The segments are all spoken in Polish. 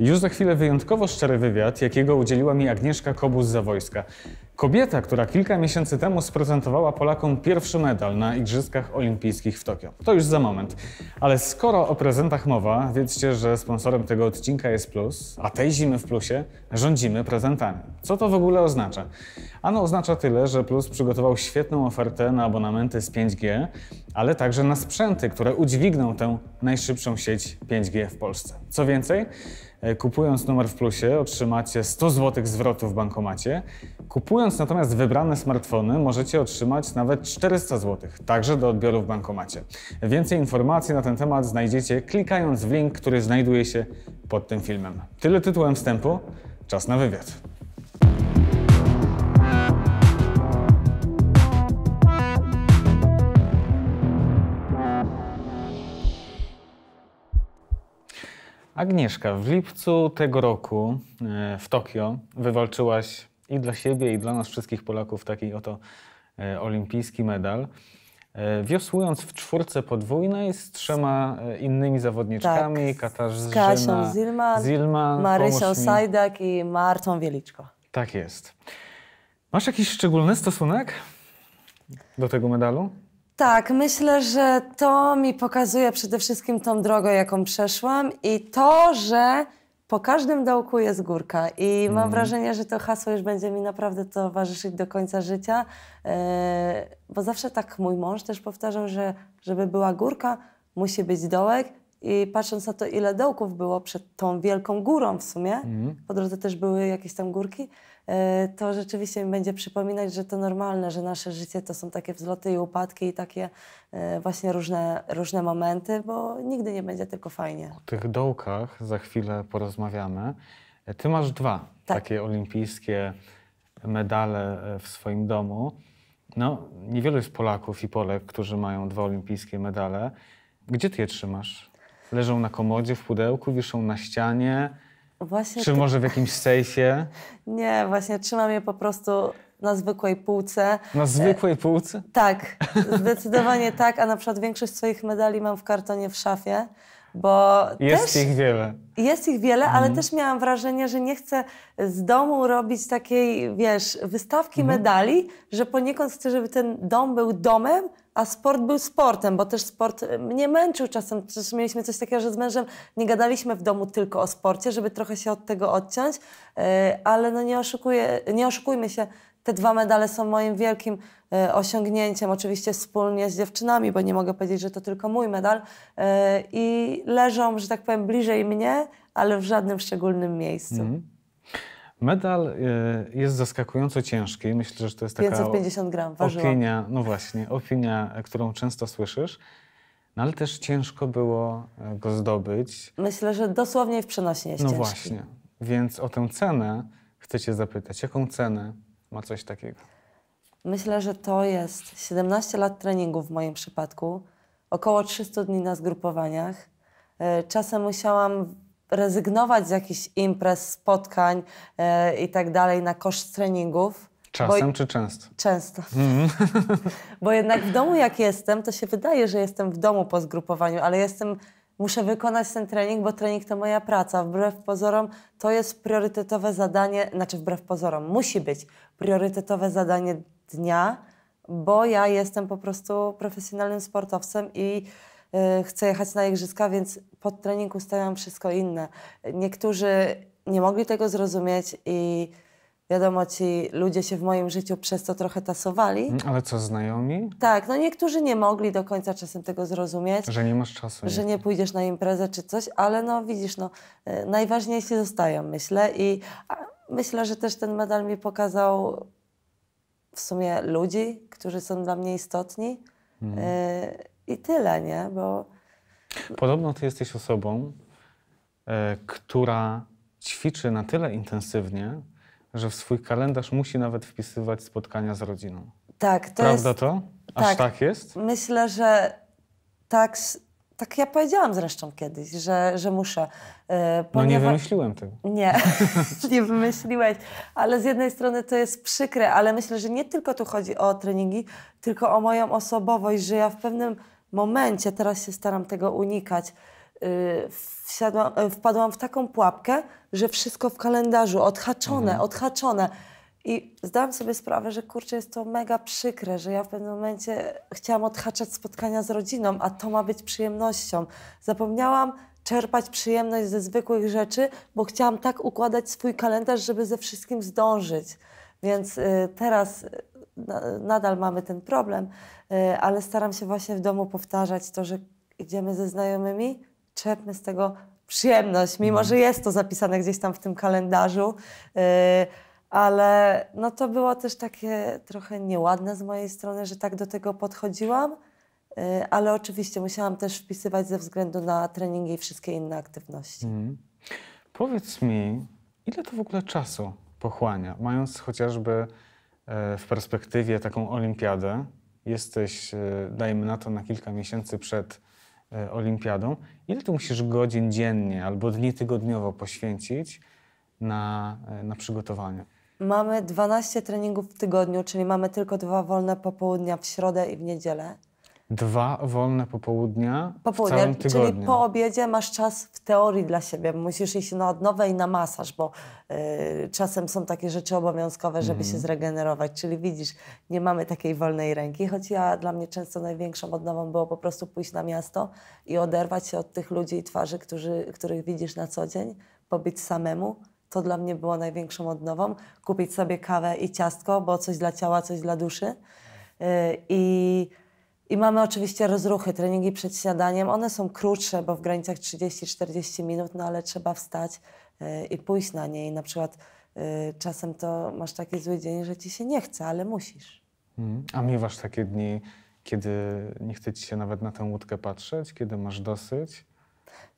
Już za chwilę wyjątkowo szczery wywiad, jakiego udzieliła mi Agnieszka Kobus za Kobieta, która kilka miesięcy temu sprezentowała Polakom pierwszy medal na Igrzyskach Olimpijskich w Tokio. To już za moment. Ale skoro o prezentach mowa, wiedzcie, że sponsorem tego odcinka jest Plus, a tej zimy w Plusie rządzimy prezentami. Co to w ogóle oznacza? Ano oznacza tyle, że Plus przygotował świetną ofertę na abonamenty z 5G, ale także na sprzęty, które udźwigną tę najszybszą sieć 5G w Polsce. Co więcej, E, kupując numer w plusie otrzymacie 100 zł zwrotu w bankomacie. Kupując natomiast wybrane smartfony możecie otrzymać nawet 400 zł, także do odbioru w bankomacie. Więcej informacji na ten temat znajdziecie klikając w link, który znajduje się pod tym filmem. Tyle tytułem wstępu. Czas na wywiad. Agnieszka, w lipcu tego roku e, w Tokio wywalczyłaś i dla siebie, i dla nas wszystkich Polaków taki oto e, olimpijski medal. E, wiosłując w czwórce podwójnej z trzema innymi zawodniczkami, tak, Katarzyną Kasią Zilman, Zilman Marysią Sajdak i Martą Wieliczko. Tak jest. Masz jakiś szczególny stosunek do tego medalu? Tak, myślę, że to mi pokazuje przede wszystkim tą drogę, jaką przeszłam i to, że po każdym dołku jest górka i mam mhm. wrażenie, że to hasło już będzie mi naprawdę towarzyszyć do końca życia, yy, bo zawsze tak mój mąż też powtarzał, że żeby była górka, musi być dołek i patrząc na to, ile dołków było przed tą wielką górą w sumie, mm. po drodze też były jakieś tam górki, E, to rzeczywiście mi będzie przypominać, że to normalne, że nasze życie to są takie wzloty i upadki i takie e, właśnie różne, różne momenty, bo nigdy nie będzie tylko fajnie. O tych dołkach za chwilę porozmawiamy. E, ty masz dwa tak. takie olimpijskie medale w swoim domu. No, niewielu jest Polaków i Polek, którzy mają dwa olimpijskie medale. Gdzie ty je trzymasz? Leżą na komodzie, w pudełku, wiszą na ścianie. Właśnie Czy może w jakimś sejfie? Nie, właśnie trzymam je po prostu na zwykłej półce. Na e, zwykłej półce? Tak, zdecydowanie tak, a na przykład większość swoich medali mam w kartonie w szafie, bo Jest też... ich wiele. Jest ich wiele, ale mhm. też miałam wrażenie, że nie chcę z domu robić takiej, wiesz, wystawki mhm. medali, że poniekąd chcę, żeby ten dom był domem, a sport był sportem, bo też sport y, mnie męczył czasem. Przecież mieliśmy coś takiego, że z mężem nie gadaliśmy w domu tylko o sporcie, żeby trochę się od tego odciąć, y, ale no nie, oszukuję, nie oszukujmy się, te dwa medale są moim wielkim y, osiągnięciem, oczywiście wspólnie z dziewczynami, bo nie mogę powiedzieć, że to tylko mój medal i leżą, że tak powiem, bliżej mnie, ale w żadnym szczególnym miejscu. Mm. Medal e, jest zaskakująco ciężki. Myślę, że to jest taka 550 gram, opinia, no właśnie, opinia, którą często słyszysz. No ale też ciężko było e, go zdobyć. Myślę, że dosłownie w przenośni jest No ciężki. właśnie. Więc o tę cenę chcę cię zapytać. Jaką cenę ma coś takiego? Myślę, że to jest 17 lat treningu w moim przypadku, około 300 dni na zgrupowaniach. E, czasem musiałam rezygnować z jakichś imprez, spotkań e, i tak dalej na koszt treningów. Czasem bo... czy często? Często. Mm. bo jednak w domu jak jestem, to się wydaje, że jestem w domu po zgrupowaniu, ale jestem, muszę wykonać ten trening, bo trening to moja praca. Wbrew pozorom to jest priorytetowe zadanie, znaczy wbrew pozorom musi być priorytetowe zadanie dnia, bo ja jestem po prostu profesjonalnym sportowcem i Y, chcę jechać na igrzyska, więc pod treningu stawiam wszystko inne. Niektórzy nie mogli tego zrozumieć i wiadomo, ci ludzie się w moim życiu przez to trochę tasowali. Mm, ale co, znajomi? Tak, no niektórzy nie mogli do końca czasem tego zrozumieć. Że nie masz czasu. Że nie pójdziesz na imprezę czy coś, ale no widzisz, no y, najważniejsi zostają, myślę. I myślę, że też ten medal mi pokazał w sumie ludzi, którzy są dla mnie istotni. Mm. Y i tyle, nie? Bo... Podobno ty jesteś osobą, e, która ćwiczy na tyle intensywnie, że w swój kalendarz musi nawet wpisywać spotkania z rodziną. Tak, to Prawda jest... to? Aż tak, tak jest? Myślę, że tak, tak ja powiedziałam zresztą kiedyś, że, że muszę. Ponieważ... No nie wymyśliłem tego. Nie, nie wymyśliłeś, ale z jednej strony to jest przykre, ale myślę, że nie tylko tu chodzi o treningi, tylko o moją osobowość, że ja w pewnym momencie, teraz się staram tego unikać, y, wsiadłam, y, wpadłam w taką pułapkę, że wszystko w kalendarzu odhaczone, mhm. odhaczone. I zdałam sobie sprawę, że kurczę, jest to mega przykre, że ja w pewnym momencie chciałam odhaczać spotkania z rodziną, a to ma być przyjemnością. Zapomniałam czerpać przyjemność ze zwykłych rzeczy, bo chciałam tak układać swój kalendarz, żeby ze wszystkim zdążyć. Więc y, teraz nadal mamy ten problem, y, ale staram się właśnie w domu powtarzać to, że idziemy ze znajomymi, czepmy z tego przyjemność, mimo mhm. że jest to zapisane gdzieś tam w tym kalendarzu. Y, ale no to było też takie trochę nieładne z mojej strony, że tak do tego podchodziłam, y, ale oczywiście musiałam też wpisywać ze względu na treningi i wszystkie inne aktywności. Mm. Powiedz mi, ile to w ogóle czasu pochłania, mając chociażby E, w perspektywie taką olimpiadę, jesteś, e, dajmy na to, na kilka miesięcy przed e, olimpiadą, ile tu musisz godzin dziennie albo dni tygodniowo poświęcić na, na przygotowanie? Mamy 12 treningów w tygodniu, czyli mamy tylko dwa wolne popołudnia w środę i w niedzielę dwa wolne popołudnia, popołudnia w całym tygodniu. Czyli po obiedzie masz czas w teorii dla siebie. Musisz iść na odnowę i na masaż, bo y, czasem są takie rzeczy obowiązkowe, żeby mm. się mhm. zregenerować. Czyli widzisz, nie mamy takiej wolnej ręki, choć ja dla mnie często największą odnową było po prostu pójść na miasto i oderwać się od tych ludzi i twarzy, którzy, których widzisz na co dzień, pobyć samemu. To dla mnie było największą odnową. Kupić sobie kawę i ciastko, bo coś dla ciała, coś dla duszy. Y, I i mamy oczywiście rozruchy, treningi przed śniadaniem. One są krótsze, bo w granicach 30-40 minut, no ale trzeba wstać e, i pójść na nie. I na przykład e, czasem to masz taki zły dzień, że ci się nie chce, ale musisz. Mm. A miewasz takie dni, kiedy nie chce ci się nawet na tę łódkę patrzeć, kiedy masz dosyć?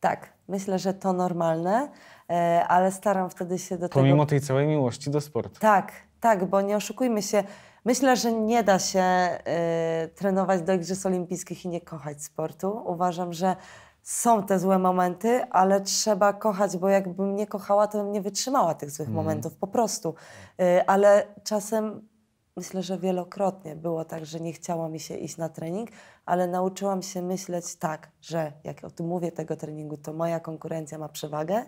Tak, myślę, że to normalne, e, ale staram wtedy się do Pomimo tego... Pomimo tej całej miłości do sportu. Tak, tak, bo nie oszukujmy się, Myślę, że nie da się y, trenować do Igrzysk Olimpijskich i nie kochać sportu. Uważam, że są te złe momenty, ale trzeba kochać, bo jakbym nie kochała, to bym nie wytrzymała tych złych mm. momentów po prostu. Y, ale czasem myślę, że wielokrotnie było tak, że nie chciało mi się iść na trening, ale nauczyłam się myśleć tak, że jak o tym mówię tego treningu, to moja konkurencja ma przewagę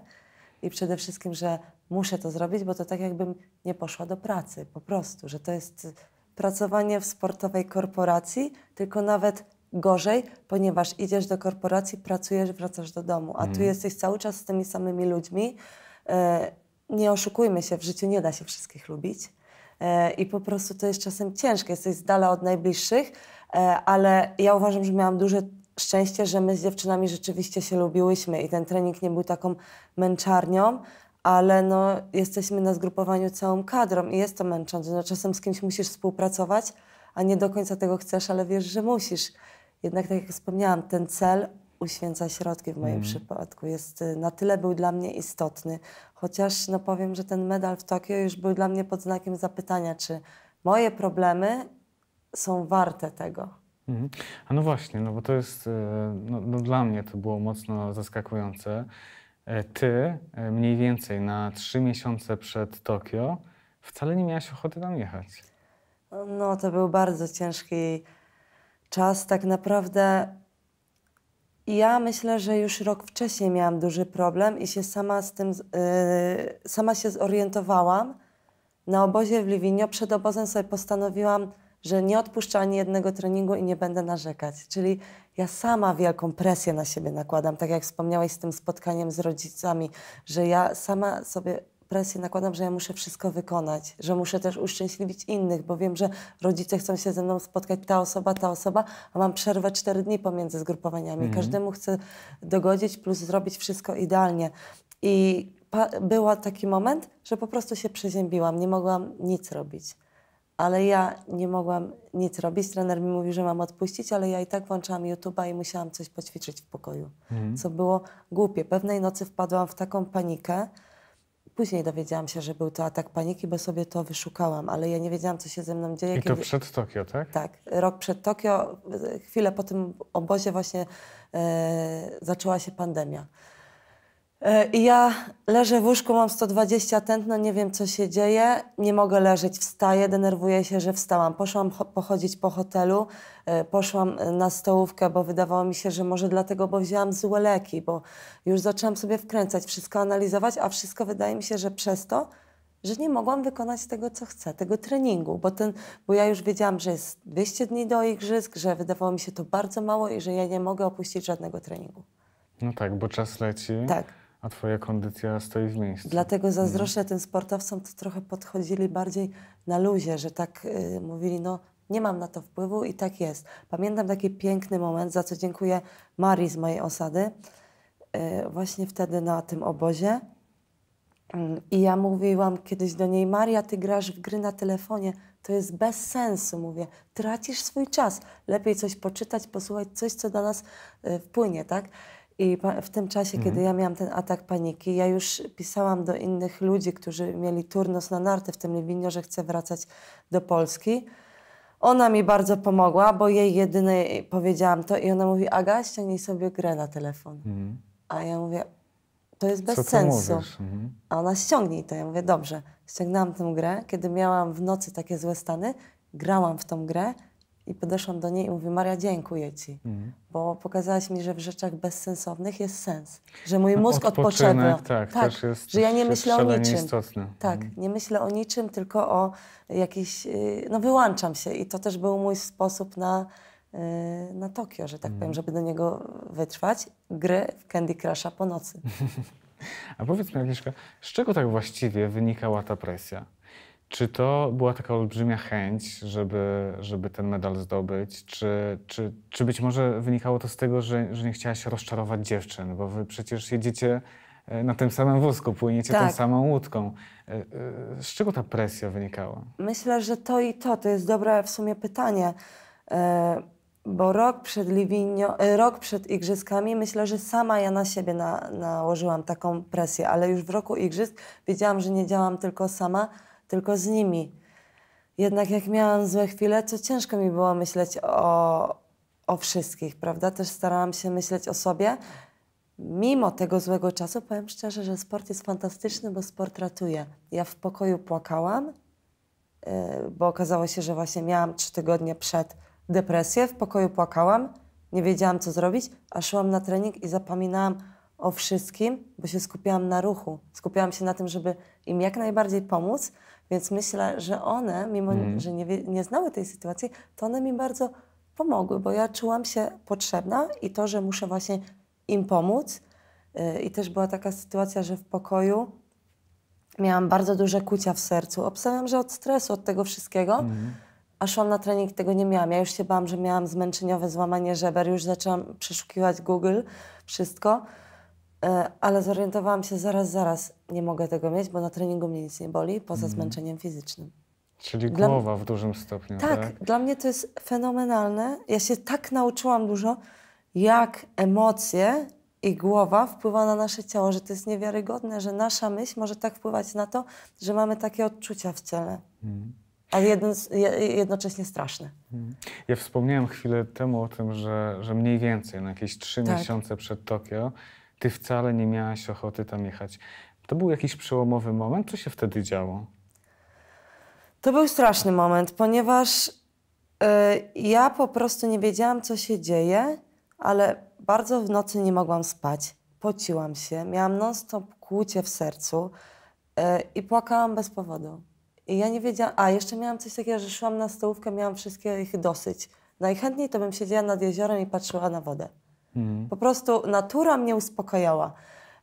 i przede wszystkim, że muszę to zrobić, bo to tak jakbym nie poszła do pracy po prostu, że to jest pracowanie w sportowej korporacji, tylko nawet gorzej, ponieważ idziesz do korporacji, pracujesz, wracasz do domu, a mm. tu mhm. jesteś cały czas z tymi samymi ludźmi. E, nie oszukujmy się, w życiu nie da się wszystkich lubić. E, I po prostu to jest czasem ciężkie, jesteś z dala od najbliższych, e, ale ja uważam, że miałam duże szczęście, że my z dziewczynami rzeczywiście się lubiłyśmy i ten trening nie był taką męczarnią ale no, jesteśmy na zgrupowaniu całą kadrą i jest to męczące. No, czasem z kimś musisz współpracować, a nie do końca tego chcesz, ale wiesz, że musisz. Jednak tak jak wspomniałam, ten cel uświęca środki w moim mm. przypadku. Jest y, na tyle był dla mnie istotny. Chociaż no, powiem, że ten medal w Tokio już był dla mnie pod znakiem zapytania, czy moje problemy są warte tego. Mhm. A no właśnie, no bo to jest, y, no, no dla mnie to było mocno zaskakujące. E, ty e, mniej więcej na trzy miesiące przed Tokio wcale nie miałaś ochoty tam jechać. No, to był bardzo ciężki czas. Tak naprawdę ja myślę, że już rok wcześniej miałam duży problem i się sama z tym, yy, sama się zorientowałam. Na obozie w Liwinio przed obozem sobie postanowiłam że nie odpuszczę ani jednego treningu i nie będę narzekać. Czyli ja sama wielką presję na siebie nakładam, tak jak wspomniałeś z tym spotkaniem z rodzicami, że ja sama sobie presję nakładam, że ja muszę wszystko wykonać, że muszę też uszczęśliwić innych, bo wiem, że rodzice chcą się ze mną spotkać, ta osoba, ta osoba, a mam przerwę cztery dni pomiędzy zgrupowaniami. Mm. Każdemu chcę dogodzić plus zrobić wszystko idealnie. I była taki moment, że po prostu się przeziębiłam, nie mogłam nic robić ale ja nie mogłam nic robić. Trener mi mówił, że mam odpuścić, ale ja i tak włączałam YouTube'a i musiałam coś poćwiczyć w pokoju, mhm. co było głupie. Pewnej nocy wpadłam w taką panikę. Później dowiedziałam się, że był to atak paniki, bo sobie to wyszukałam, ale ja nie wiedziałam, co się ze mną dzieje. I to kiedy... przed Tokio, tak? Tak, rok przed Tokio, chwilę po tym obozie właśnie e, zaczęła się pandemia. E, I ja leżę w łóżku, mam 120 tętno, nie wiem co się dzieje, nie mogę leżeć, wstaję, denerwuję się, że wstałam. Poszłam pochodzić po hotelu, e, poszłam e, na stołówkę, bo wydawało mi się, że może dlatego, bo wzięłam złe leki, bo już zaczęłam sobie wkręcać, wszystko analizować, a wszystko wydaje mi się, że przez to, że nie mogłam wykonać tego, co chcę, tego treningu, bo, ten, bo ja już wiedziałam, że jest 200 dni do igrzysk, że wydawało mi się to bardzo mało i że ja nie mogę opuścić żadnego treningu. No tak, bo czas leci. Tak a twoja kondycja stoi w miejscu. Dlatego mhm. zazdroszczę mhm. tym sportowcom, to trochę podchodzili bardziej na luzie, że tak yy, mówili, no nie mam na to wpływu i tak jest. Pamiętam taki piękny moment, za co dziękuję Marii z mojej osady, yy, właśnie wtedy na tym obozie. I ja mówiłam kiedyś do niej, Maria, ty grasz w gry na telefonie, to jest bez sensu, mówię. Tracisz swój czas. Lepiej coś poczytać, posłuchać, coś, co do nas y, wpłynie, tak? I w tym czasie, mhm. kiedy ja miałam ten atak paniki, ja już pisałam do innych ludzi, którzy mieli turnos na narty w tym Liwiniu, że chcę wracać do Polski. Ona mi bardzo pomogła, bo jej jedyne powiedziałam to i ona mówi, Aga, ściągnij sobie grę na telefon. Mhm. A ja mówię, to jest bez sensu. Mhm. A ona ściągnij to. Ja mówię, dobrze. Ściągnęłam tę grę. Kiedy miałam w nocy takie złe stany, grałam w tą grę i podeszłam do niej i mówię, Maria, dziękuję Ci, mhm. bo pokazałaś mi, że w rzeczach bezsensownych jest sens, że mój no, mózg odpoczywa. Tak, tak że ja nie myślę o niczym. Tak, mhm. nie myślę o niczym, tylko o jakiś, y, no wyłączam się i to też był mój sposób na, y, na Tokio, że tak mhm. powiem, żeby do niego wytrwać, gry w Candy Crusha po nocy. A powiedz mi Agnieszka, z czego tak właściwie wynikała ta presja? Czy to była taka olbrzymia chęć, żeby, żeby ten medal zdobyć? Czy, czy, czy być może wynikało to z tego, że, że nie chciałaś rozczarować dziewczyn? Bo wy przecież jedziecie e, na tym samym wózku, płyniecie tak. tą samą łódką. E, e, z czego ta presja wynikała? Myślę, że to i to. To jest dobre w sumie pytanie. Bo rok przed, rok przed igrzyskami myślę, że sama ja na siebie na, nałożyłam taką presję, ale już w roku igrzysk wiedziałam, że nie działam tylko sama, tylko z nimi. Jednak jak miałam złe chwile, to ciężko mi było myśleć o, o wszystkich, prawda? Też starałam się myśleć o sobie. Mimo tego złego czasu, powiem szczerze, że sport jest fantastyczny, bo sport ratuje. Ja w pokoju płakałam, y, bo okazało się, że właśnie miałam trzy tygodnie przed depresję. W pokoju płakałam, nie wiedziałam co zrobić, a szłam na trening i zapominałam o wszystkim, bo się skupiałam na ruchu. Skupiałam się na tym, żeby im jak najbardziej pomóc więc myślę, że one, mimo mm. że nie, nie znały tej sytuacji, to one mi bardzo pomogły, bo ja czułam się potrzebna i to, że muszę właśnie im pomóc. Y, I też była taka sytuacja, że w pokoju miałam bardzo duże kucia w sercu. Obstawiam, że od stresu, od tego wszystkiego. Mm. A szłam na trening, tego nie miałam. Ja już się bałam, że miałam zmęczeniowe złamanie żeber. Już zaczęłam przeszukiwać Google, wszystko. E, ale zorientowałam się zaraz, zaraz, nie mogę tego mieć, bo na treningu mnie nic nie boli, poza mm. zmęczeniem fizycznym. Czyli dla... głowa w dużym stopniu, tak, tak? dla mnie to jest fenomenalne. Ja się tak nauczyłam dużo, jak emocje i głowa wpływa na nasze ciało, że to jest niewiarygodne, że nasza myśl może tak wpływać na to, że mamy takie odczucia w ciele. Mm. Ale jednocześnie straszne. Mhm. Ja wspomniałem chwilę temu o tym, że, że mniej więcej, na no jakieś trzy tak. miesiące przed Tokio, ty wcale nie miałaś ochoty tam jechać. To był jakiś przełomowy moment? Co się wtedy działo? To był straszny moment, ponieważ e, ja po prostu nie wiedziałam, co się dzieje, ale bardzo w nocy nie mogłam spać. Pociłam się, miałam non-stop kłucie w sercu e, i płakałam bez powodu. I ja nie wiedziałam, a jeszcze miałam coś takiego, że szłam na stołówkę, miałam wszystkie ich dosyć. Najchętniej to bym siedziała nad jeziorem i patrzyła na wodę. Mhm. Po prostu natura mnie uspokajała.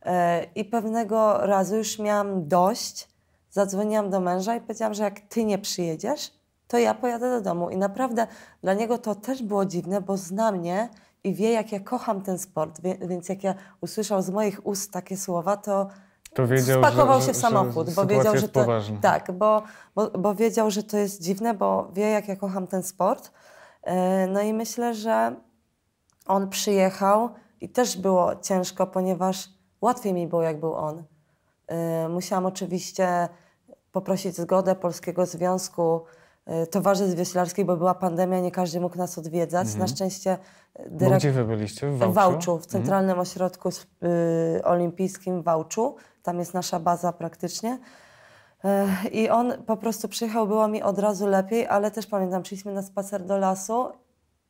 E, I pewnego razu już miałam dość. Zadzwoniłam do męża i powiedziałam, że jak ty nie przyjedziesz, to ja pojadę do domu. I naprawdę dla niego to też było dziwne, bo zna mnie i wie, jak ja kocham ten sport. Więc jak ja usłyszał z moich ust takie słowa, to, to wiedział, spakował że, się w samochód, bo wiedział, że to. Tak, bo, bo, bo wiedział, że to jest dziwne, bo wie, jak ja kocham ten sport. E, no i myślę, że on przyjechał i też było ciężko, ponieważ łatwiej mi było, jak był on. Y, musiałam oczywiście poprosić zgodę Polskiego Związku y, Towarzystw Wioślarskich, bo była pandemia, nie każdy mógł nas odwiedzać. Na mhm. szczęście... Dyrekt... gdzie wy byliście? W Wałczu? W, Wałczu, w mhm. Centralnym Ośrodku y, Olimpijskim w Wałczu. Tam jest nasza baza praktycznie. I on po prostu przyjechał, było mi od razu lepiej, ale też pamiętam, przyjechaliśmy na spacer do lasu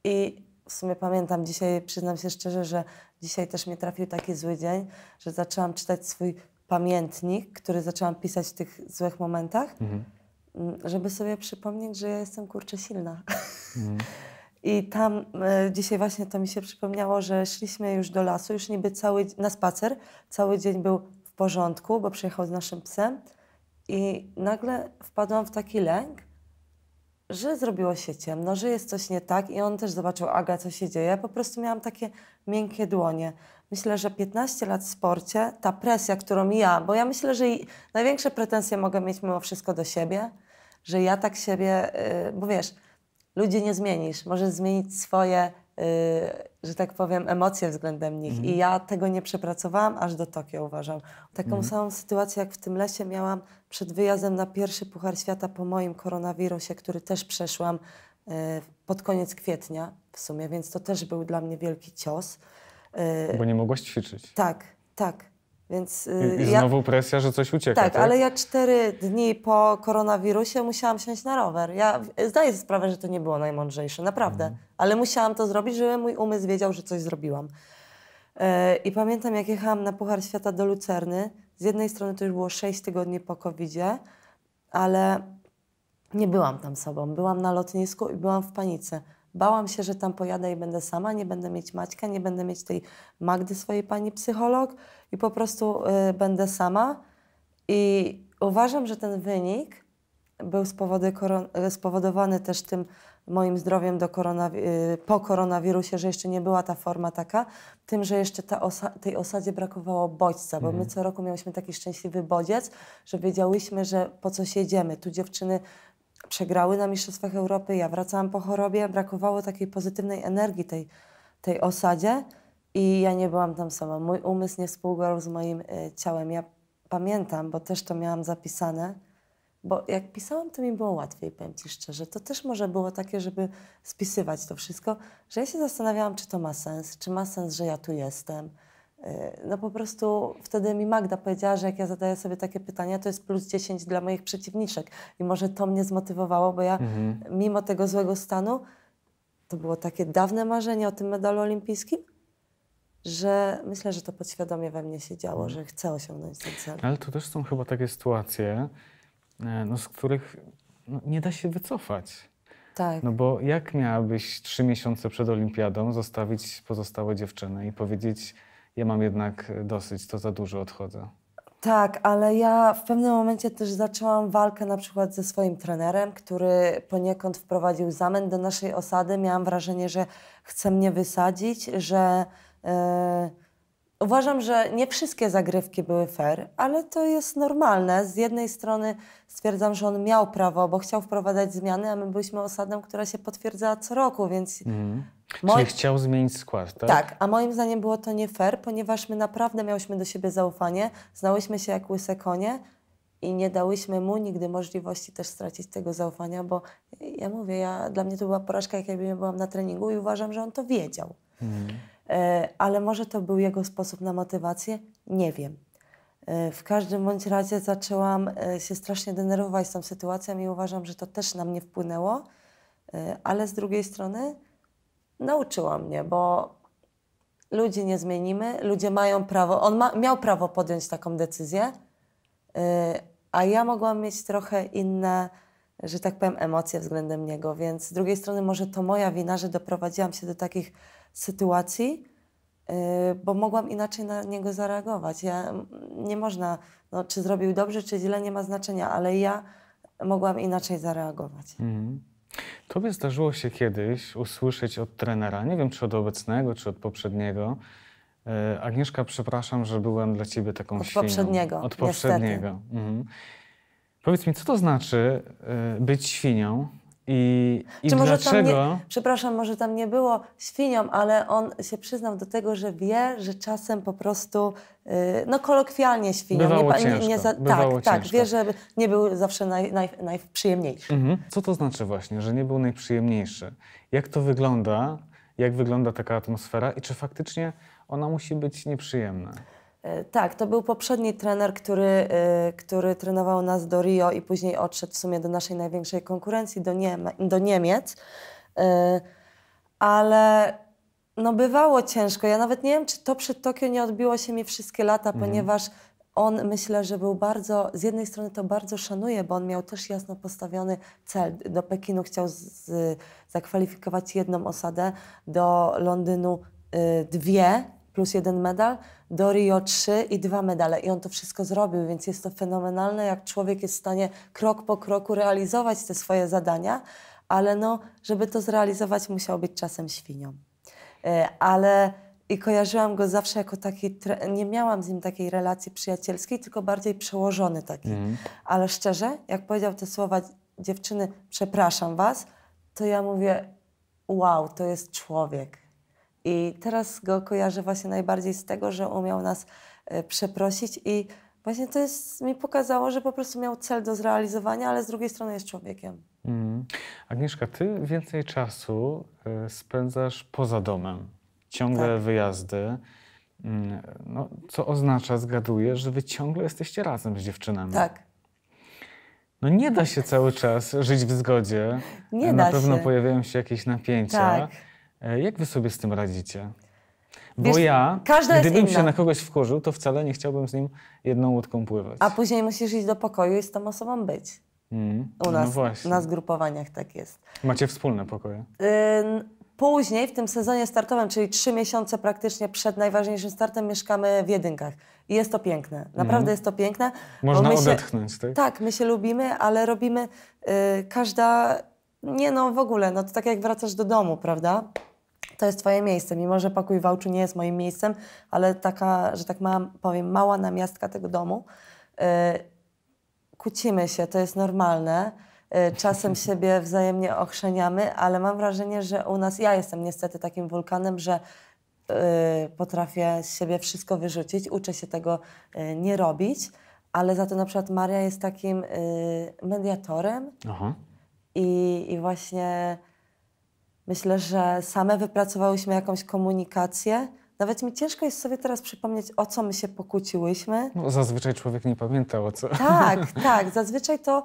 i w sumie pamiętam dzisiaj, przyznam się szczerze, że dzisiaj też mnie trafił taki zły dzień, że zaczęłam czytać swój pamiętnik, który zaczęłam pisać w tych złych momentach, mhm. Mm, żeby sobie przypomnieć, że ja jestem kurczę silna. Mhm. I tam e, dzisiaj właśnie to mi się przypomniało, że szliśmy już do lasu, już niby cały na spacer, cały dzień był w porządku, bo przyjechał z naszym psem i nagle wpadłam w taki lęk, że zrobiło się ciemno, że jest coś nie tak i on też zobaczył, Aga, co się dzieje. Po prostu miałam takie miękkie dłonie. Myślę, że 15 lat w sporcie, ta presja, którą ja, bo ja myślę, że największe pretensje mogę mieć mimo wszystko do siebie, że ja tak siebie, y, bo wiesz, ludzi nie zmienisz. Możesz zmienić swoje Y, że tak powiem, emocje względem nich. Mhm. I ja tego nie przepracowałam aż do Tokio, uważam. Taką mhm. samą sytuację jak w tym lesie miałam przed wyjazdem na pierwszy Puchar Świata po moim koronawirusie, który też przeszłam y, pod koniec kwietnia w sumie, więc to też był dla mnie wielki cios. Y, Bo nie mogłaś ćwiczyć. Tak, tak. Więc y, I, i ja... znowu presja, że coś ucieka. Tak, tak, ale ja cztery dni po koronawirusie musiałam siąść na rower. Ja zdaję sobie sprawę, że to nie było najmądrzejsze, naprawdę. Mhm. Ale musiałam to zrobić, żeby mój umysł wiedział, że coś zrobiłam. Yy, I pamiętam, jak jechałam na Puchar Świata do Lucerny. Z jednej strony to już było sześć tygodni po covid ale nie byłam tam sobą. Byłam na lotnisku i byłam w panice. Bałam się, że tam pojadę i będę sama, nie będę mieć Maćka, nie będę mieć tej Magdy, swojej pani psycholog, i po prostu y, będę sama. I uważam, że ten wynik był y, spowodowany też tym moim zdrowiem do koronawi y, po koronawirusie, że jeszcze nie była ta forma taka, tym, że jeszcze osa tej osadzie brakowało bodźca, bo my mhm. co roku miałyśmy taki szczęśliwy bodziec, że wiedziałyśmy, że po co siedzimy. Tu dziewczyny przegrały na Mistrzostwach Europy, ja wracałam po chorobie, brakowało takiej pozytywnej energii tej, tej osadzie. I ja nie byłam tam sama. Mój umysł nie współgrał z moim e, ciałem. Ja pamiętam, bo też to miałam zapisane, bo jak pisałam, to mi było łatwiej, powiem Ci szczerze. To też może było takie, żeby spisywać to wszystko, że ja się zastanawiałam, czy to ma sens, czy ma sens, że ja tu jestem. E, no po prostu wtedy mi Magda powiedziała, że jak ja zadaję sobie takie pytania, to jest plus 10 dla moich przeciwniczek. I może to mnie zmotywowało, bo ja mhm. mimo tego złego stanu, to było takie dawne marzenie o tym medalu olimpijskim, że myślę, że to podświadomie we mnie się działo, mhm. że chcę osiągnąć ten cel. Ale to też są chyba takie sytuacje, e, no, z których no, nie da się wycofać. Tak. No bo jak miałabyś trzy miesiące przed olimpiadą zostawić pozostałe dziewczyny i powiedzieć, ja mam jednak dosyć, to za dużo odchodzę? Tak, ale ja w pewnym momencie też zaczęłam walkę na przykład ze swoim trenerem, który poniekąd wprowadził zamęt do naszej osady. Miałam wrażenie, że chce mnie wysadzić, że E, uważam, że nie wszystkie zagrywki były fair, ale to jest normalne. Z jednej strony stwierdzam, że on miał prawo, bo chciał wprowadzać zmiany, a my byliśmy osadą, która się potwierdzała co roku, więc. Mm. Moim... Czyli chciał zmienić skład, tak? Tak, a moim zdaniem było to nie fair, ponieważ my naprawdę miałyśmy do siebie zaufanie, znałyśmy się jak łyse konie i nie dałyśmy mu nigdy możliwości też stracić tego zaufania, bo ja mówię, ja, dla mnie to była porażka, jak ja byłam na treningu i uważam, że on to wiedział. Mm. E, ale może to był jego sposób na motywację? Nie wiem. E, w każdym bądź razie zaczęłam e, się strasznie denerwować z tą sytuacją i uważam, że to też na mnie wpłynęło, ale z drugiej strony nauczyła mnie, bo ludzi nie zmienimy, ludzie mają prawo, on ma, miał prawo podjąć taką decyzję, a ja mogłam mieć trochę inne, że tak powiem, emocje względem niego, więc z drugiej strony może to moja wina, że doprowadziłam się do takich sytuacji, y, bo mogłam inaczej na niego zareagować. Ja, nie można, no, czy zrobił dobrze, czy źle, nie ma znaczenia, ale ja mogłam inaczej zareagować. Mhm. Tobie zdarzyło się kiedyś usłyszeć od trenera, nie wiem czy od obecnego, czy od poprzedniego, y, Agnieszka, przepraszam, że byłem dla ciebie taką od świnią. Poprzedniego, od poprzedniego. Mhm. Powiedz mi, co to znaczy y, być świnią i, i Czy może Tam nie, przepraszam, może tam nie było świnią, ale on się przyznał do tego, że wie, że czasem po prostu, yy, no kolokwialnie świnią. Bywało nie, ciężko. Nie, nie za, Bywało tak, tak ciężko. tak, wie, że nie był zawsze naj, naj, najprzyjemniejszy. Mhm. Co to znaczy właśnie, że nie był najprzyjemniejszy? Jak to wygląda? Jak wygląda taka atmosfera i czy faktycznie ona musi być nieprzyjemna? E, tak, to był poprzedni trener, który, e, który trenował nas do Rio i później odszedł w sumie do naszej największej konkurencji, do, do Niemiec. E, ale no bywało ciężko. Ja nawet nie wiem, czy to przed Tokio nie odbiło się mi wszystkie lata, mhm. ponieważ on myślę, że był bardzo, z jednej strony to bardzo szanuję, bo on miał też jasno postawiony cel. Do Pekinu chciał z, zakwalifikować jedną osadę, do Londynu y, dwie plus jeden medal do Rio 3 i dwa medale. I on to wszystko zrobił, więc jest to fenomenalne, jak człowiek jest w stanie krok po kroku realizować te swoje zadania, ale no, żeby to zrealizować, musiał być czasem świnią. E, ale i kojarzyłam go zawsze jako taki, nie miałam z nim takiej relacji przyjacielskiej, tylko bardziej przełożony taki. Mm. Ale szczerze, jak powiedział te słowa dziewczyny, przepraszam was, to ja mówię, wow, to jest człowiek. I teraz go kojarzę właśnie najbardziej z tego, że umiał nas e, przeprosić i właśnie to jest, mi pokazało, że po prostu miał cel do zrealizowania, ale z drugiej strony jest człowiekiem. Mm. Agnieszka, ty więcej czasu e, spędzasz poza domem. Ciągle tak. wyjazdy. Mm, no, co oznacza, zgaduję, że wy ciągle jesteście razem z dziewczynami. Tak. No nie da się cały czas żyć w zgodzie. Nie Na da pewno się. pojawiają się jakieś napięcia. Tak. E, jak wy sobie z tym radzicie? Bo Wiesz, ja, gdybym się na kogoś wkurzył, to wcale nie chciałbym z nim jedną łódką pływać. A później musisz iść do pokoju i z tą osobą być. Mm, U no nas, no na zgrupowaniach tak jest. Macie wspólne pokoje? później, w tym sezonie startowym, czyli trzy miesiące praktycznie przed najważniejszym startem, mieszkamy w jedynkach. I jest to piękne. Naprawdę mm. jest to piękne. Można odetchnąć, się, tak? Tak, my się lubimy, ale robimy y, każda... Nie no, w ogóle, no to tak jak wracasz do domu, prawda? to jest Twoje miejsce. Mimo, że pokój w Wałczu nie jest moim miejscem, ale taka, że tak mam, powiem, mała namiastka tego domu. Y, kłócimy się, to jest normalne. Y, czasem siebie wzajemnie ochrzeniamy, ale mam wrażenie, że u nas, ja jestem niestety takim wulkanem, że y, potrafię z siebie wszystko wyrzucić, uczę się tego nie robić, ale za to na przykład Maria jest takim mediatorem Aha. I, i właśnie Myślę, że same wypracowałyśmy jakąś komunikację. Nawet mi ciężko jest sobie teraz przypomnieć, o co my się pokłóciłyśmy. No, zazwyczaj człowiek nie pamięta o co. Tak, tak. Zazwyczaj to,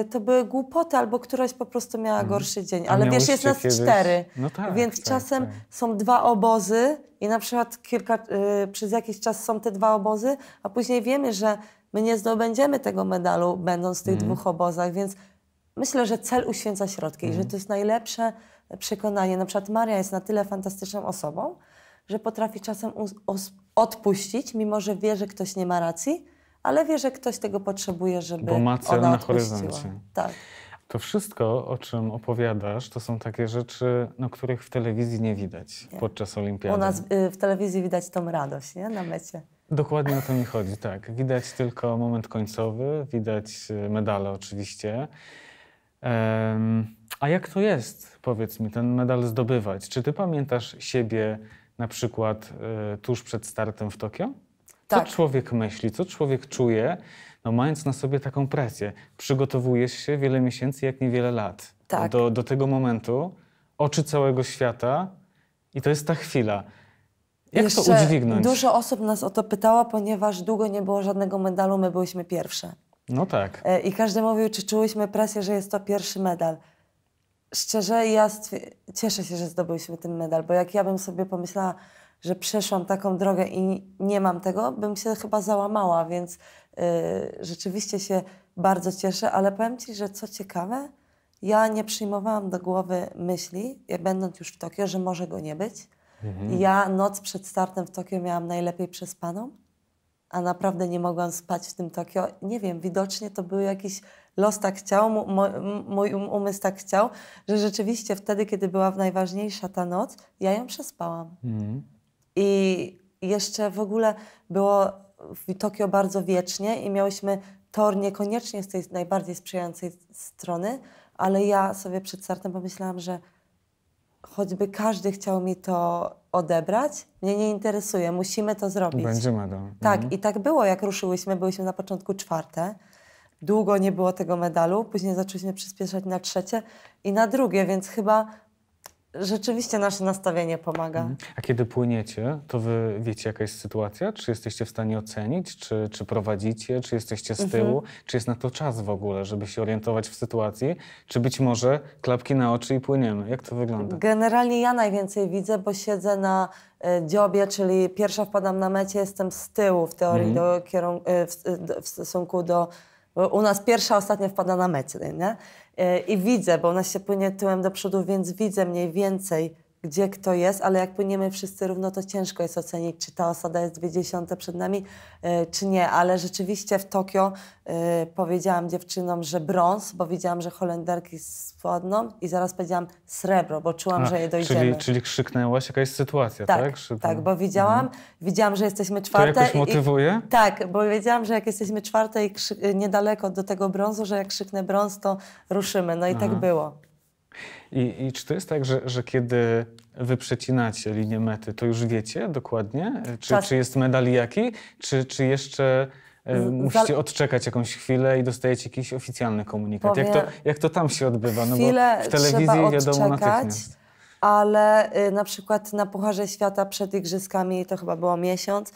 y, to były głupoty, albo któraś po prostu miała mhm. gorszy dzień. Ale wiesz, jest nas kiedyś... cztery. No tak, więc tak, czasem tak. są dwa obozy i na przykład kilka, y, przez jakiś czas są te dwa obozy, a później wiemy, że my nie zdobędziemy tego medalu, będąc w tych mm. dwóch obozach. Więc myślę, że cel uświęca środki i że mhm. to jest najlepsze przekonanie. Na przykład Maria jest na tyle fantastyczną osobą, że potrafi czasem odpuścić, mimo że wie, że ktoś nie ma racji, ale wie, że ktoś tego potrzebuje, żeby Bo ma cel ona na odpuściła. horyzoncie. Tak. To wszystko, o czym opowiadasz, to są takie rzeczy, no, których w telewizji nie widać nie. podczas olimpiady. U nas y, w telewizji widać tą radość nie? na mecie. Dokładnie o to mi chodzi, tak. Widać tylko moment końcowy, widać y, medale oczywiście. A jak to jest, powiedz mi, ten medal zdobywać? Czy ty pamiętasz siebie na przykład e, tuż przed startem w Tokio? Co tak. człowiek myśli, co człowiek czuje, no mając na sobie taką presję? Przygotowujesz się wiele miesięcy, jak niewiele lat. Tak. Do, do tego momentu, oczy całego świata i to jest ta chwila. Jak Jeszcze to udźwignąć? Dużo osób nas o to pytało, ponieważ długo nie było żadnego medalu, my byliśmy pierwsze. No tak. E, I każdy mówił, czy czułyśmy presję, że jest to pierwszy medal. Szczerze, ja cieszę się, że zdobyliśmy ten medal, bo jak ja bym sobie pomyślała, że przeszłam taką drogę i nie mam tego, bym się chyba załamała, więc yy, rzeczywiście się bardzo cieszę, ale powiem Ci, że co ciekawe, ja nie przyjmowałam do głowy myśli, e, będąc już w Tokio, że może go nie być. Mhm. Ja noc przed startem w Tokio miałam najlepiej przespaną a naprawdę nie mogłam spać w tym Tokio. Nie wiem, widocznie to był jakiś los tak chciał, mój um, umysł tak chciał, że rzeczywiście wtedy, kiedy była najważniejsza ta noc, ja ją przespałam. Mm. I jeszcze w ogóle było w Tokio bardzo wiecznie i miałyśmy tor niekoniecznie z tej najbardziej sprzyjającej strony, ale ja sobie przed startem pomyślałam, że choćby każdy chciał mi to odebrać, mnie nie interesuje, musimy to zrobić. Będziemy, do. Tak, mhm. i tak było, jak ruszyłyśmy, byliśmy na początku czwarte, długo nie było tego medalu, później zaczęliśmy przyspieszać na trzecie i na drugie, więc chyba rzeczywiście nasze nastawienie pomaga. Mhm. A kiedy płyniecie, to wy wiecie, jaka jest sytuacja? Czy jesteście w stanie ocenić, czy, czy prowadzicie, czy jesteście z tyłu? Mhm. Czy jest na to czas w ogóle, żeby się orientować w sytuacji? Czy być może klapki na oczy i płyniemy? Jak to wygląda? Generalnie ja najwięcej widzę, bo siedzę na e, dziobie, czyli pierwsza wpadam na mecie, jestem z tyłu w teorii mhm. do kierun- e, w, e, w stosunku do u nas pierwsza, ostatnia wpada na mecie, nie? E, i widzę, bo ona się płynie tyłem do przodu, więc widzę mniej więcej gdzie kto jest, ale jak płyniemy wszyscy równo, to ciężko jest ocenić, czy ta osada jest 20 przed nami, e, czy nie. Ale rzeczywiście w Tokio e, powiedziałam dziewczynom, że brąz, bo widziałam, że Holenderki spadną i zaraz powiedziałam srebro, bo czułam, A, że je dojdziemy. Czyli, czyli krzyknęłaś, jaka jest sytuacja, tak? Tak, tak bo widziałam, mhm. widziałam, że jesteśmy czwarte. To jakoś motywuje? I, tak, bo wiedziałam, że jak jesteśmy czwarte i krzy... niedaleko do tego brązu, że jak krzyknę brąz, to ruszymy. No i tak Aha. tak było. I, I, czy to jest tak, że, że kiedy wy przecinacie linię mety, to już wiecie dokładnie, e, czy, czy jest medal jaki, czy, czy jeszcze e, musicie odczekać jakąś chwilę i dostajecie jakiś oficjalny komunikat. jak, to, jak to tam się odbywa? No bo w telewizji wiadomo natychmiast. Ale y, na przykład na Pucharze Świata przed Igrzyskami, to chyba było miesiąc, y,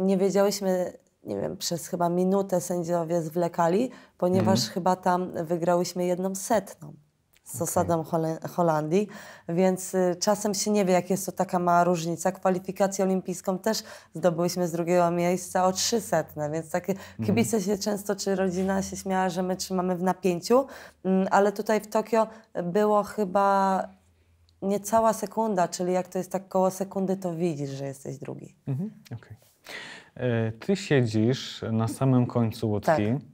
nie wiedziałyśmy, nie wiem, przez chyba minutę sędziowie zwlekali, ponieważ mm. chyba tam wygrałyśmy jedną setną z okay. osadą Holandii, więc y, czasem się nie wie, jak jest to taka mała różnica. Kwalifikację olimpijską też zdobyliśmy z drugiego miejsca o 300, więc takie mhm. kibice się często, czy rodzina się śmiała, że my trzymamy w napięciu, mm, ale tutaj w Tokio było chyba niecała sekunda, czyli jak to jest tak koło sekundy, to widzisz, że jesteś drugi. Mhm. Okay. E, ty siedzisz na samym końcu łódki. Tak.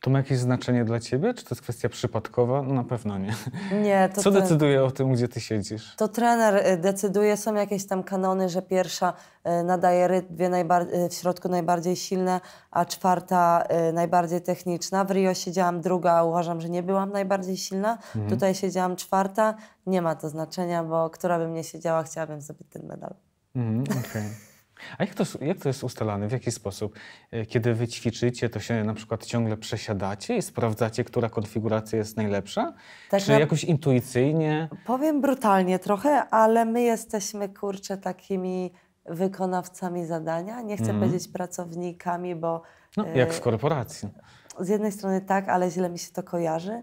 To ma jakieś znaczenie dla ciebie? Czy to jest kwestia przypadkowa? No na pewno nie. Nie. Co decyduje o tym, gdzie ty siedzisz? To trener y, decyduje. Są jakieś tam kanony, że pierwsza y, nadaje rytm, dwie y, w środku najbardziej silne, a czwarta najbardziej techniczna. W Rio siedziałam druga, uważam, że nie byłam najbardziej silna. Mhm. Tutaj siedziałam czwarta. Nie ma to znaczenia, bo która by mnie siedziała, chciałabym zdobyć ten medal. Mhm, Okej. Okay. A jak to, jak to jest ustalane? W jaki sposób? E, kiedy wy ćwiczycie, to się na przykład ciągle przesiadacie i sprawdzacie, która konfiguracja jest najlepsza? Tak Czy na... jakoś intuicyjnie? Powiem brutalnie trochę, ale my jesteśmy, kurczę, takimi wykonawcami zadania. Nie chcę mm. powiedzieć pracownikami, bo... No, jak w e, korporacji. Z jednej strony tak, ale źle mi się to kojarzy.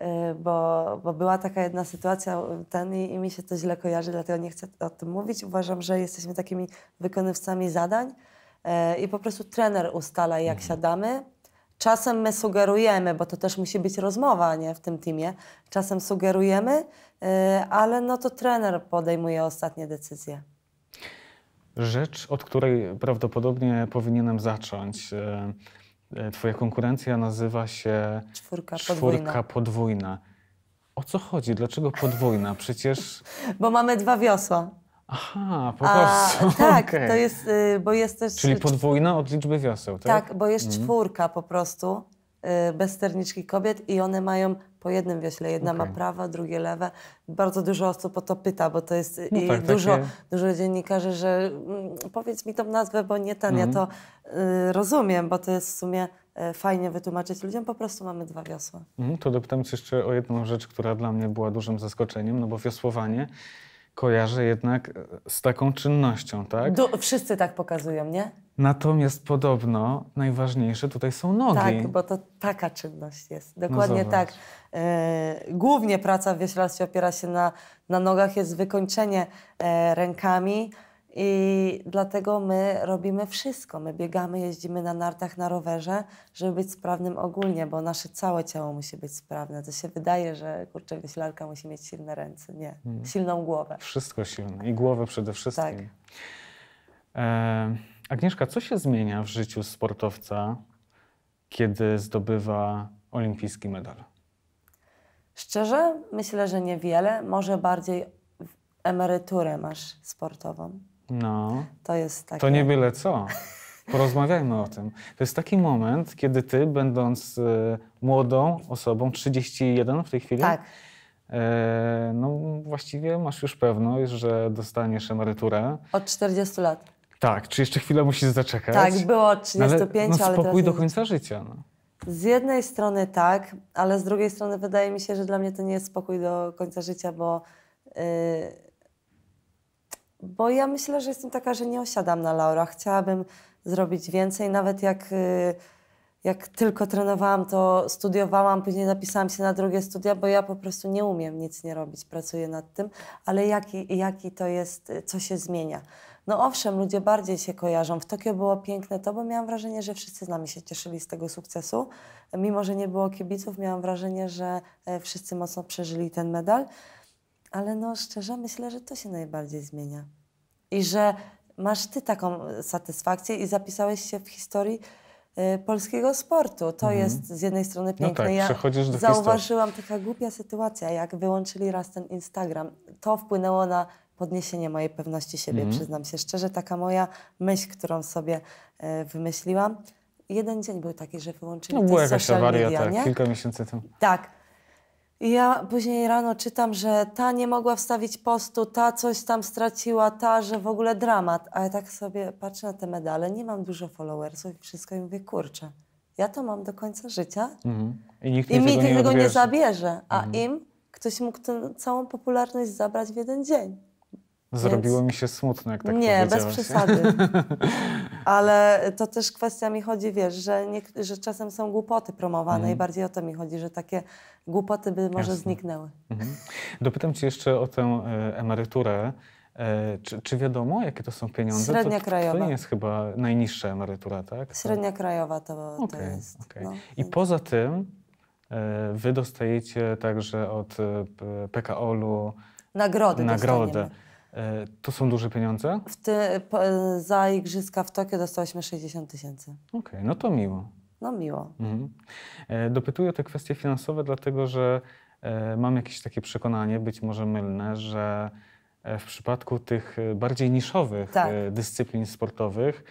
Y, bo, bo była taka jedna sytuacja ten i, i, mi się to źle kojarzy, dlatego nie chcę o tym mówić. Uważam, że jesteśmy takimi wykonywcami zadań y, i po prostu trener ustala, jak mhm. siadamy. Czasem my sugerujemy, bo to też musi być rozmowa nie, w tym teamie. Czasem sugerujemy, y, ale no to trener podejmuje ostatnie decyzje. Rzecz, od której prawdopodobnie powinienem zacząć. E, twoja konkurencja nazywa się czwórka, czwórka podwójna. podwójna. O co chodzi? Dlaczego podwójna? Przecież. Bo mamy dwa wiosła. Aha, po prostu. A, tak, okay. to jest, y, bo jest też. Czyli podwójna od liczby wioseł, tak? Tak, bo jest mhm. czwórka po prostu. Y, bezsterniczki kobiet i one mają po jednym wiośle. Jedna okay. ma prawo, drugie lewe. Bardzo dużo osób o to pyta, bo to jest y, no tak, dużo, takie... dużo dziennikarzy, że mm, powiedz mi tą nazwę, bo nie ten, mm ja mhm. to y, rozumiem, bo to jest w sumie y, fajnie wytłumaczyć ludziom, po prostu mamy dwa wiosła. Mm, to dopytam Cię jeszcze o jedną rzecz, która dla mnie była dużym zaskoczeniem, no bo wiosłowanie kojarzę jednak e, z taką czynnością, tak? Do, wszyscy tak pokazują, nie? Natomiast podobno najważniejsze tutaj są nogi. Tak, bo to taka czynność jest. No Dokładnie no tak. E, głównie praca w wieślarstwie opiera się na, na nogach, jest wykończenie e, rękami, i dlatego my robimy wszystko. My biegamy, jeździmy na nartach, na rowerze, żeby być sprawnym ogólnie, bo nasze całe ciało musi być sprawne. To się wydaje, że kurczę, wyślarka musi mieć silne ręce. Nie, hmm. silną głowę. Wszystko silne i głowę przede wszystkim. Tak. E, Agnieszka, co się zmienia w życiu sportowca, kiedy zdobywa olimpijski medal? Szczerze, myślę, że niewiele. Może bardziej emeryturę masz sportową. No. To jest takie... To nie byle co. Porozmawiajmy o tym. To jest taki moment, kiedy ty, będąc y, młodą osobą, 31 w tej chwili, tak. y, no właściwie masz już pewność, że dostaniesz emeryturę. Od 40 lat. Tak, czy jeszcze chwilę musisz zaczekać? Tak, było 35, no, ale, no, spokój do końca życia. No. Z jednej strony tak, ale z drugiej strony wydaje mi się, że dla mnie to nie jest spokój do końca życia, bo... Y, bo ja myślę, że jestem taka, że nie osiadam na laurach. Chciałabym zrobić więcej, nawet jak, y, jak tylko trenowałam, to studiowałam, później napisałam się na drugie studia, bo ja po prostu nie umiem nic nie robić, pracuję nad tym, ale jaki, jaki to jest, y, co się zmienia. No owszem, ludzie bardziej się kojarzą. W Tokio było piękne to, bo miałam wrażenie, że wszyscy z nami się cieszyli z tego sukcesu. Mimo, że nie było kibiców, miałam wrażenie, że e, wszyscy mocno przeżyli ten medal ale no szczerze myślę, że to się najbardziej zmienia. I że masz ty taką satysfakcję i zapisałeś się w historii y, polskiego sportu. To mhm. jest z jednej strony no piękne. No tak, ja przechodzisz do zauważyłam historii. taka głupia sytuacja, jak wyłączyli raz ten Instagram. To wpłynęło na podniesienie mojej pewności siebie, mhm. przyznam się szczerze. Taka moja myśl, którą sobie y, wymyśliłam. Jeden dzień był taki, że wyłączyli no, była jakaś awaria, tak, kilka miesięcy temu. Tak. I ja później rano czytam, że ta nie mogła wstawić postu, ta coś tam straciła, ta, że w ogóle dramat. A ja tak sobie patrzę na te medale, nie mam dużo followersów i wszystko i mówię, kurczę, ja to mam do końca życia mhm. i nikt I mi tego, nie, tego nie, zabierze, a mhm. im ktoś mógł tę całą popularność zabrać w jeden dzień. Zrobiło Więc... mi się smutno, jak tak Nie, bez przesady. Ale to też kwestia mi chodzi, wiesz, że, nie, że czasem są głupoty promowane mm. i bardziej o to mi chodzi, że takie głupoty by może Jasne. zniknęły. Mhm. Dopytam Cię jeszcze o tę e, emeryturę. E, czy, czy, wiadomo, jakie to są pieniądze? Średnia to, krajowa. To nie jest chyba najniższa emerytura, tak? Średnia to... krajowa to, okay, to jest. Okay. No. I poza tym e, Wy dostajecie także od e, PKOL-u nagrody. Nagrodę. Dostaniemy. E, to są duże pieniądze? za igrzyska w Tokio dostałyśmy 60 tysięcy. Okej, okay, no to miło. No miło. Mhm. E, dopytuję o te kwestie finansowe, dlatego że e, mam jakieś takie przekonanie, być może mylne, że w przypadku tych bardziej niszowych tak. dyscyplin sportowych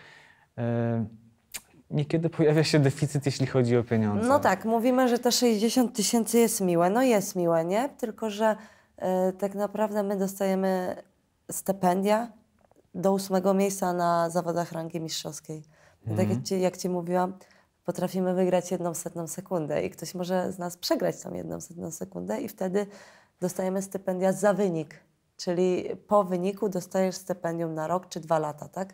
niekiedy pojawia się deficyt, jeśli chodzi o pieniądze. No tak, mówimy, że te 60 tysięcy jest miłe. No jest miłe, nie? Tylko, że tak naprawdę my dostajemy stypendia do ósmego miejsca na zawodach rangi mistrzowskiej. Tak jak mhm. ci, jak ci mówiłam, potrafimy wygrać jedną setną sekundę i ktoś może z nas przegrać tą jedną setną sekundę i wtedy dostajemy stypendia za wynik. Czyli po wyniku dostajesz stypendium na rok czy dwa lata, tak?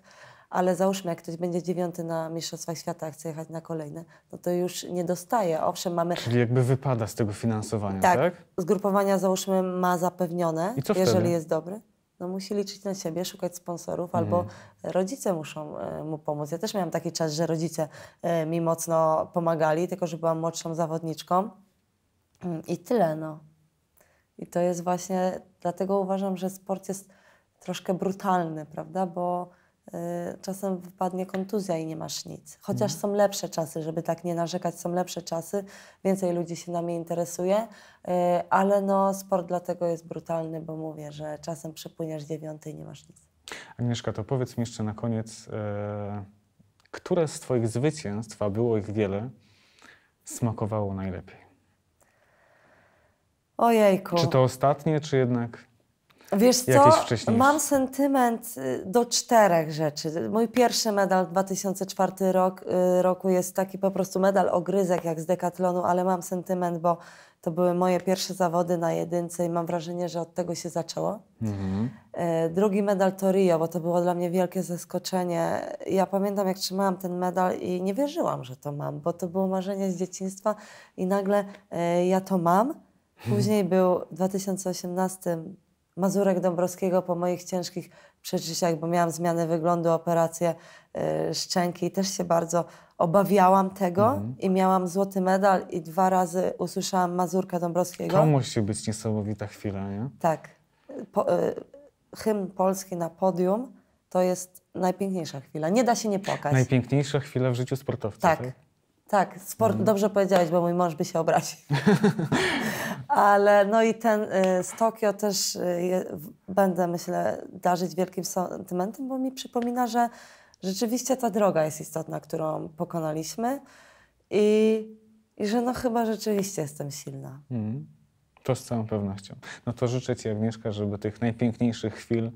ale załóżmy, jak ktoś będzie dziewiąty na Mistrzostwach Świata, a chce jechać na kolejne, no to już nie dostaje. Owszem, mamy... Czyli jakby wypada z tego finansowania, tak? tak? Zgrupowania załóżmy ma zapewnione, I co jeżeli jest dobry no musi liczyć na siebie, szukać sponsorów, mhm. albo rodzice muszą e, mu pomóc. Ja też miałam taki czas, że rodzice e, mi mocno pomagali, tylko że byłam młodszą zawodniczką i tyle, no. I to jest właśnie, dlatego uważam, że sport jest troszkę brutalny, prawda, bo Y, czasem wypadnie kontuzja i nie masz nic. Chociaż mhm. są lepsze czasy, żeby tak nie narzekać, są lepsze czasy, więcej ludzi się nami interesuje, y, ale no sport dlatego jest brutalny, bo mówię, że czasem przypłyniesz dziewiąty i nie masz nic. Agnieszka, to powiedz mi jeszcze na koniec, e, które z Twoich zwycięstw, a było ich wiele, smakowało najlepiej? Ojejku. Czy to ostatnie, czy jednak... Wiesz co, mam sentyment y, do czterech rzeczy. Mój pierwszy medal 2004 rok, y, roku jest taki po prostu medal ogryzek jak z Decathlonu, ale mam sentyment, bo to były moje pierwsze zawody na jedynce i mam wrażenie, że od tego się zaczęło. Mhm. Y, drugi medal to Rio, bo to było dla mnie wielkie zaskoczenie. Ja pamiętam, jak trzymałam ten medal i nie wierzyłam, że to mam, bo to było marzenie z dzieciństwa i nagle ja to mam. Mhm. Później był w 2018 Mazurek Dąbrowskiego po moich ciężkich przeżyciach, bo miałam zmianę wyglądu, operację y, szczęki i też się bardzo obawiałam tego mhm. i miałam złoty medal i dwa razy usłyszałam Mazurka Dąbrowskiego. To musi być niesamowita chwila, nie? Tak. Po, y, hymn polski na podium to jest najpiękniejsza chwila. Nie da się nie płakać. Najpiękniejsza chwila w życiu sportowca. Tak. tak? Tak, sport, mm. dobrze powiedziałeś, bo mój mąż by się obraził. Ale no i ten y, z Tokio też y, je, będę, myślę, darzyć wielkim sentymentem, bo mi przypomina, że rzeczywiście ta droga jest istotna, którą pokonaliśmy i, i że no chyba rzeczywiście jestem silna. Mm. To z całą pewnością. No to życzę Ci, Agnieszka, żeby tych najpiękniejszych chwil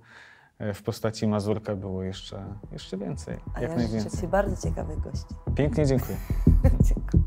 E, w postaci Mazurka było jeszcze, jeszcze więcej. A jak ja najwięcej. Życzę ci bardzo ciekawych gości. Pięknie dziękuję. dziękuję.